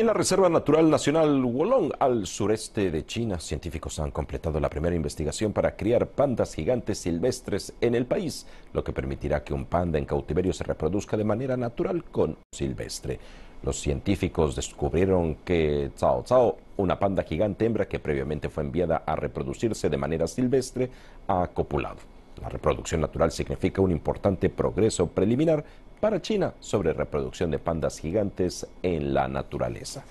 en la Reserva Natural Nacional Wolong, al sureste de China, científicos han completado la primera investigación para criar pandas gigantes silvestres en el país, lo que permitirá que un panda en cautiverio se reproduzca de manera natural con silvestre. Los científicos descubrieron que Chao Cao, una panda gigante hembra que previamente fue enviada a reproducirse de manera silvestre, ha copulado. La reproducción natural significa un importante progreso preliminar para China sobre reproducción de pandas gigantes en la naturaleza.